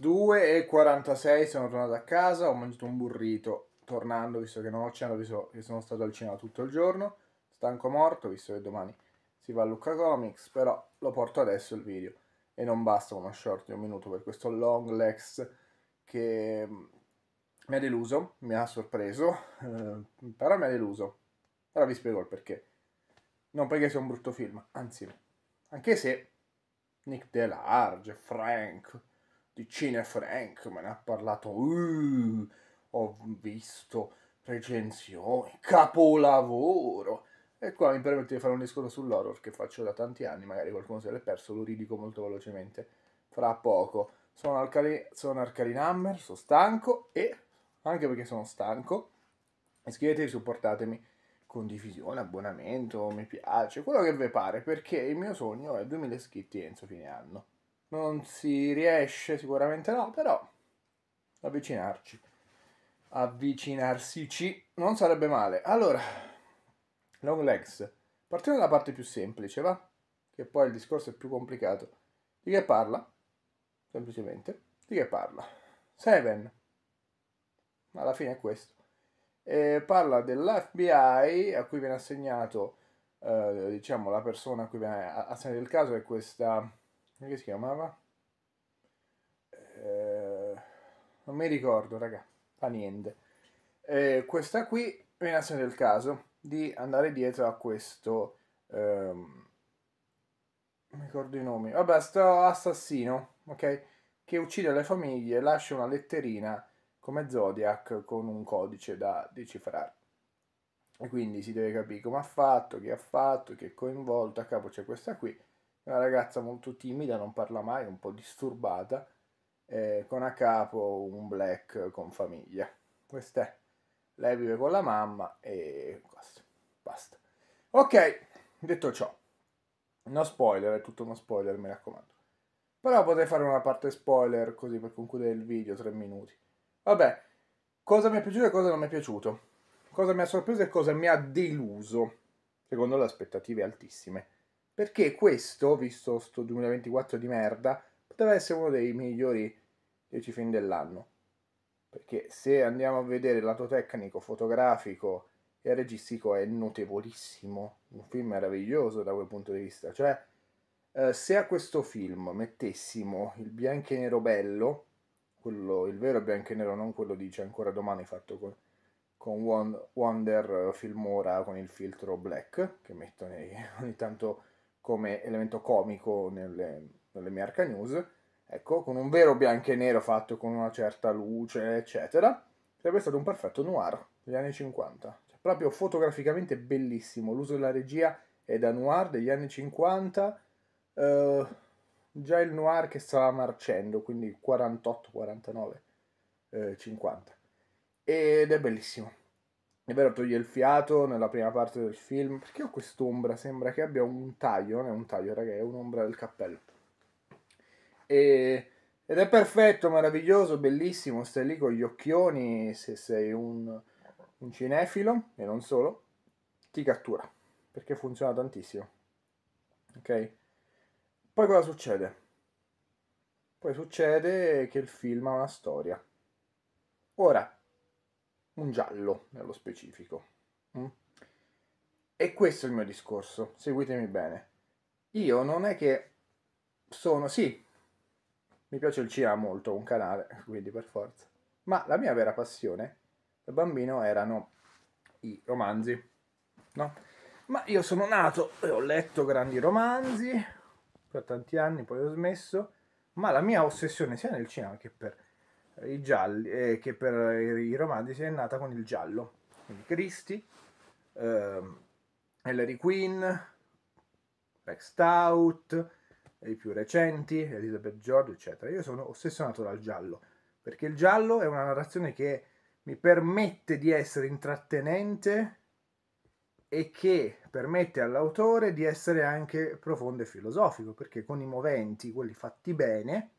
2.46 sono tornato a casa, ho mangiato un burrito tornando, visto che non ho cenato, visto che sono stato al cinema tutto il giorno, stanco morto, visto che domani si va a Lucca Comics, però lo porto adesso il video e non basta uno short di un minuto per questo long legs che mm, mi ha deluso, mi ha sorpreso, eh, però mi ha deluso. Ora vi spiego il perché. Non perché sia un brutto film, anzi, anche se Nick DeLarge, Frank, di Cine Frank, me ne ha parlato, uh, ho visto recensioni, capolavoro. E qua mi permette di fare un discorso sull'horror che faccio da tanti anni, magari qualcuno se l'è perso, lo ridico molto velocemente fra poco. Sono al, sono al Calinhammer, sono stanco e anche perché sono stanco. Iscrivetevi, supportatemi condivisione, abbonamento, mi piace, quello che vi pare, perché il mio sogno è 2000 iscritti entro fine anno non si riesce sicuramente no, però avvicinarci. Avvicinarsici non sarebbe male. Allora, long legs. Partiamo dalla parte più semplice, va? Che poi il discorso è più complicato. Di che parla? Semplicemente. Di che parla? Seven. Alla fine è questo. E parla dell'FBI a cui viene assegnato, eh, diciamo, la persona a cui viene assegnato il caso è questa che si chiamava? Eh, non mi ricordo, raga. Fa niente. Eh, questa qui mi ha sentito il caso di andare dietro a questo... Ehm, non mi ricordo i nomi. Vabbè, sto assassino, ok? Che uccide le famiglie, lascia una letterina come Zodiac con un codice da decifrare. E quindi si deve capire come ha fatto, chi ha fatto, chi è coinvolto. A capo c'è questa qui una ragazza molto timida, non parla mai, un po' disturbata, eh, con a capo un black con famiglia. Questa è. Lei vive con la mamma e basta. basta. Ok, detto ciò, no spoiler, è tutto uno spoiler, mi raccomando. Però potrei fare una parte spoiler così per concludere il video, 3 minuti. Vabbè, cosa mi è piaciuto e cosa non mi è piaciuto? Cosa mi ha sorpreso e cosa mi ha deluso? Secondo le aspettative altissime. Perché questo, visto sto 2024 di merda, potrebbe essere uno dei migliori 10 film dell'anno. Perché se andiamo a vedere il lato tecnico, fotografico e registico è notevolissimo, un film meraviglioso da quel punto di vista. Cioè, eh, se a questo film mettessimo il bianco e nero bello, quello, il vero bianco e nero, non quello di C'è ancora domani fatto con, con Wonder eh, Filmora con il filtro black, che mettono ogni tanto come elemento comico nelle, nelle mie arca news, ecco, con un vero bianco e nero fatto con una certa luce, eccetera, sarebbe stato un perfetto noir degli anni 50. Cioè, proprio fotograficamente bellissimo, l'uso della regia è da noir degli anni 50, eh, già il noir che stava marcendo, quindi 48, 49, eh, 50. Ed è bellissimo. È vero, toglie il fiato nella prima parte del film. Perché ho quest'ombra? Sembra che abbia un taglio. Non è un taglio, raga, è un'ombra del cappello. E, ed è perfetto, meraviglioso, bellissimo. Stai lì con gli occhioni. Se sei un, un cinefilo, e non solo, ti cattura. Perché funziona tantissimo. Ok? Poi cosa succede? Poi succede che il film ha una storia. Ora, un giallo nello specifico. Mm? E questo è il mio discorso, seguitemi bene. Io non è che sono, sì, mi piace il cinema molto, un canale, quindi per forza, ma la mia vera passione da bambino erano i romanzi, no? Ma io sono nato e ho letto grandi romanzi per tanti anni, poi ho smesso, ma la mia ossessione sia nel cinema che per i gialli, eh, che per i romanzi è nata con il giallo, quindi Christie, ehm, Hillary Quinn, Rex Stout, i più recenti, Elizabeth George, eccetera. Io sono ossessionato dal giallo, perché il giallo è una narrazione che mi permette di essere intrattenente e che permette all'autore di essere anche profondo e filosofico, perché con i moventi, quelli fatti bene,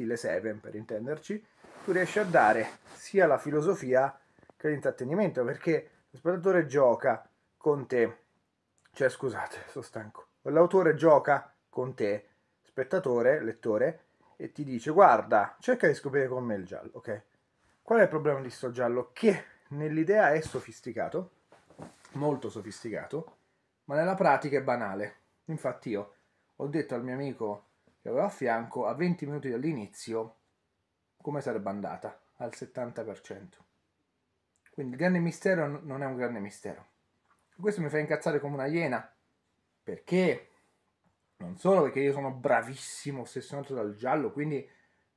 stile Seven per intenderci, tu riesci a dare sia la filosofia che l'intrattenimento, perché lo spettatore gioca con te, cioè scusate, sono stanco, l'autore gioca con te, spettatore, lettore, e ti dice guarda, cerca di scoprire con me il giallo, ok? Qual è il problema di sto giallo? Che nell'idea è sofisticato, molto sofisticato, ma nella pratica è banale. Infatti io ho detto al mio amico che aveva a fianco a 20 minuti dall'inizio come sarebbe andata al 70%. Quindi il grande mistero non è un grande mistero. Questo mi fa incazzare come una iena perché non solo perché io sono bravissimo ossessionato dal giallo, quindi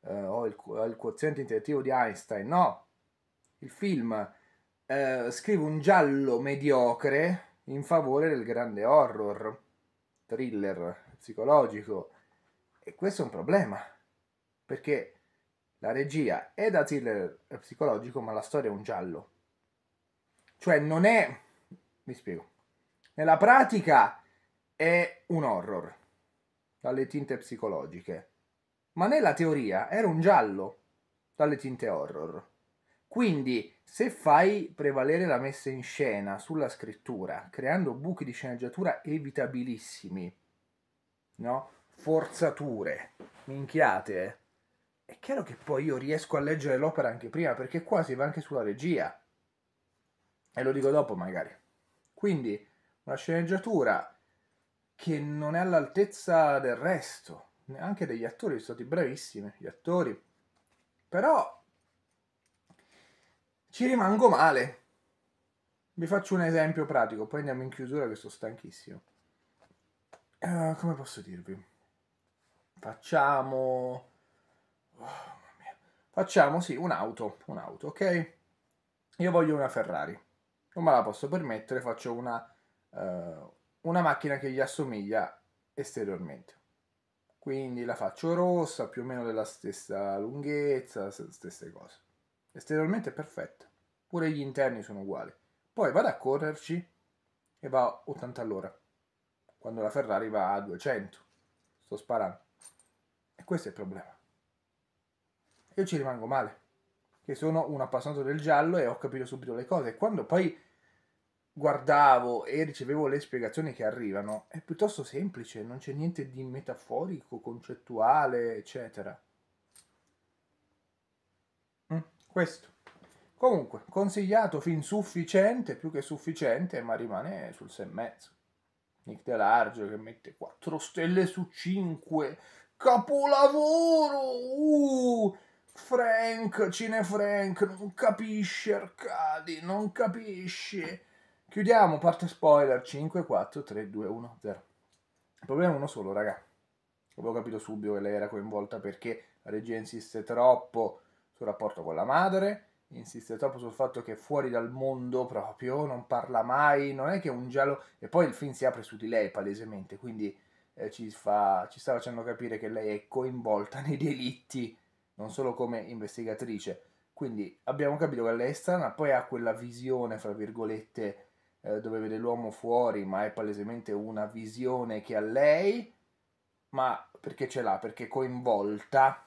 eh, ho, il, ho il quoziente interattivo di Einstein, no, il film eh, scrive un giallo mediocre in favore del grande horror, thriller psicologico, e questo è un problema, perché la regia è da thriller eh, psicologico, ma la storia è un giallo. Cioè non è... mi spiego. Nella pratica è un horror, dalle tinte psicologiche, ma nella teoria era un giallo, dalle tinte horror. Quindi, se fai prevalere la messa in scena sulla scrittura, creando buchi di sceneggiatura evitabilissimi, no? forzature, minchiate, è chiaro che poi io riesco a leggere l'opera anche prima, perché qua si va anche sulla regia. E lo dico dopo magari. Quindi una sceneggiatura che non è all'altezza del resto, neanche degli attori, sono stati bravissimi gli attori, però ci rimango male. Vi faccio un esempio pratico, poi andiamo in chiusura che sono stanchissimo. Uh, come posso dirvi? Facciamo... Facciamo, sì, un'auto, un'auto, ok? Io voglio una Ferrari. Non me la posso permettere, faccio una, uh, una macchina che gli assomiglia esteriormente. Quindi la faccio rossa, più o meno della stessa lunghezza, stesse cose. Esteriormente è perfetta. Pure gli interni sono uguali. Poi vado a correrci e va a 80 all'ora. Quando la Ferrari va a 200. Sto sparando. E questo è il problema. Io ci rimango male, che sono un appassionato del giallo e ho capito subito le cose. Quando poi guardavo e ricevevo le spiegazioni che arrivano, è piuttosto semplice, non c'è niente di metaforico, concettuale, eccetera. Mm, questo. Comunque, consigliato fin sufficiente, più che sufficiente, ma rimane sul 6,5. Nick DeLarge che mette 4 stelle su 5 capolavoro! Uh, Frank, Cine Frank, non capisce Arcadi, non capisce. Chiudiamo, parte spoiler, 5, 4, 3, 2, 1, 0. Il problema è uno solo, raga. Avevo capito subito che lei era coinvolta perché la regia insiste troppo sul rapporto con la madre, insiste troppo sul fatto che è fuori dal mondo proprio, non parla mai, non è che è un giallo... E poi il film si apre su di lei palesemente, quindi eh, ci, fa, ci sta facendo capire che lei è coinvolta nei delitti, non solo come investigatrice. Quindi abbiamo capito che lei è strana, poi ha quella visione, fra virgolette, eh, dove vede l'uomo fuori, ma è palesemente una visione che ha lei, ma perché ce l'ha? Perché è coinvolta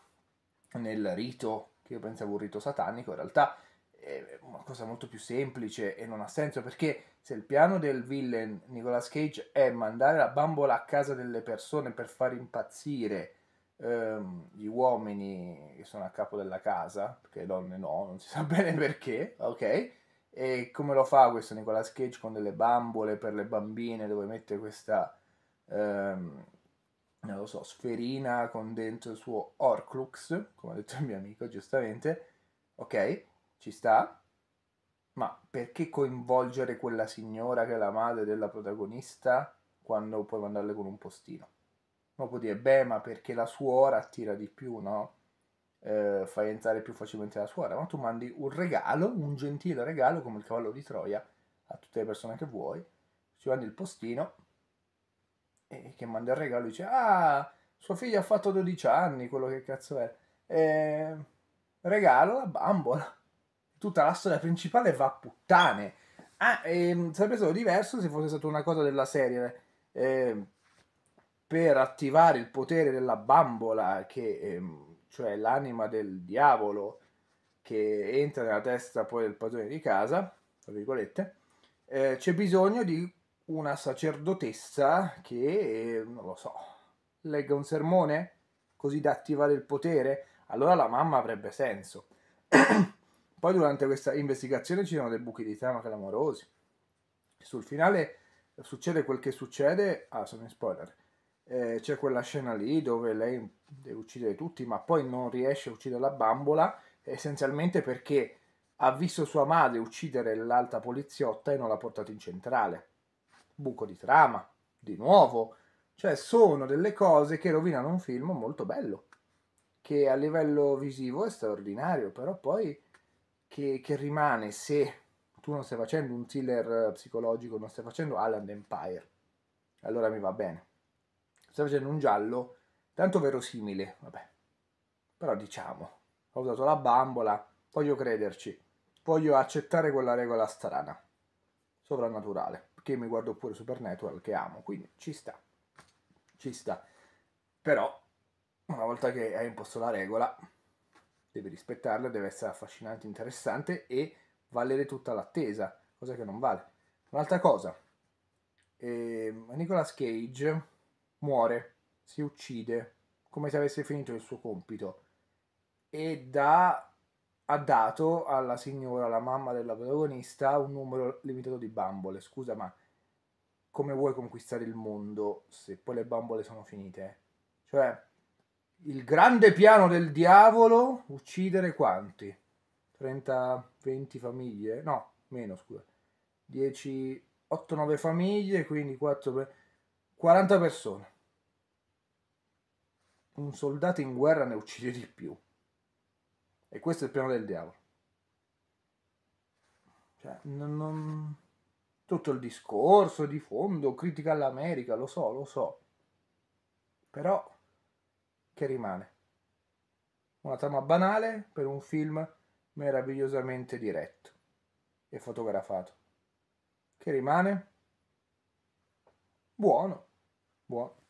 nel rito, che io pensavo un rito satanico, in realtà è una cosa molto più semplice e non ha senso perché se il piano del villain Nicolas Cage è mandare la bambola a casa delle persone per far impazzire ehm, gli uomini che sono a capo della casa, perché le donne no, non si sa bene perché, ok? E come lo fa questo Nicolas Cage con delle bambole per le bambine dove mette questa, ehm, non lo so, sferina con dentro il suo Orclux, come ha detto il mio amico giustamente, ok? Ci sta? Ma perché coinvolgere quella signora che è la madre della protagonista quando puoi mandarle con un postino? Uno può dire, beh, ma perché la suora attira di più, no? Eh, fai entrare più facilmente la suora, ma tu mandi un regalo, un gentile regalo come il cavallo di Troia a tutte le persone che vuoi, ci mandi il postino e che manda il regalo dice, ah, sua figlia ha fatto 12 anni, quello che cazzo è. Eh, regalo la bambola tutta la storia principale va a puttane. Ah, ehm, sarebbe stato diverso se fosse stata una cosa della serie. Ehm, per attivare il potere della bambola, che, ehm, cioè l'anima del diavolo che entra nella testa poi del padrone di casa, tra virgolette, eh, c'è bisogno di una sacerdotessa che, eh, non lo so, legga un sermone così da attivare il potere, allora la mamma avrebbe senso. Poi durante questa investigazione ci sono dei buchi di trama clamorosi. Sul finale succede quel che succede, ah sono in spoiler, eh, c'è quella scena lì dove lei deve uccidere tutti ma poi non riesce a uccidere la bambola essenzialmente perché ha visto sua madre uccidere l'alta poliziotta e non l'ha portata in centrale. Buco di trama, di nuovo. Cioè sono delle cose che rovinano un film molto bello, che a livello visivo è straordinario, però poi che, che rimane se tu non stai facendo un thriller psicologico, non stai facendo Alan Empire, allora mi va bene. Stai facendo un giallo, tanto verosimile, vabbè, però diciamo, ho usato la bambola, voglio crederci, voglio accettare quella regola strana, sovrannaturale, perché mi guardo pure Supernatural che amo, quindi ci sta, ci sta. Però, una volta che hai imposto la regola, deve rispettarla, deve essere affascinante, interessante e valere tutta l'attesa, cosa che non vale. Un'altra cosa, eh, Nicolas Cage muore, si uccide, come se avesse finito il suo compito, e dà, ha dato alla signora, la mamma della protagonista, un numero limitato di bambole. Scusa, ma come vuoi conquistare il mondo se poi le bambole sono finite? Cioè, il grande piano del diavolo, uccidere quanti? 30, 20 famiglie? No, meno, scusa. 10, 8, 9 famiglie, quindi 4, 40 persone. Un soldato in guerra ne uccide di più. E questo è il piano del diavolo. Cioè, non, non... Tutto il discorso di fondo, critica all'America, lo so, lo so. Però che rimane. Una trama banale per un film meravigliosamente diretto e fotografato. Che rimane? Buono, buono.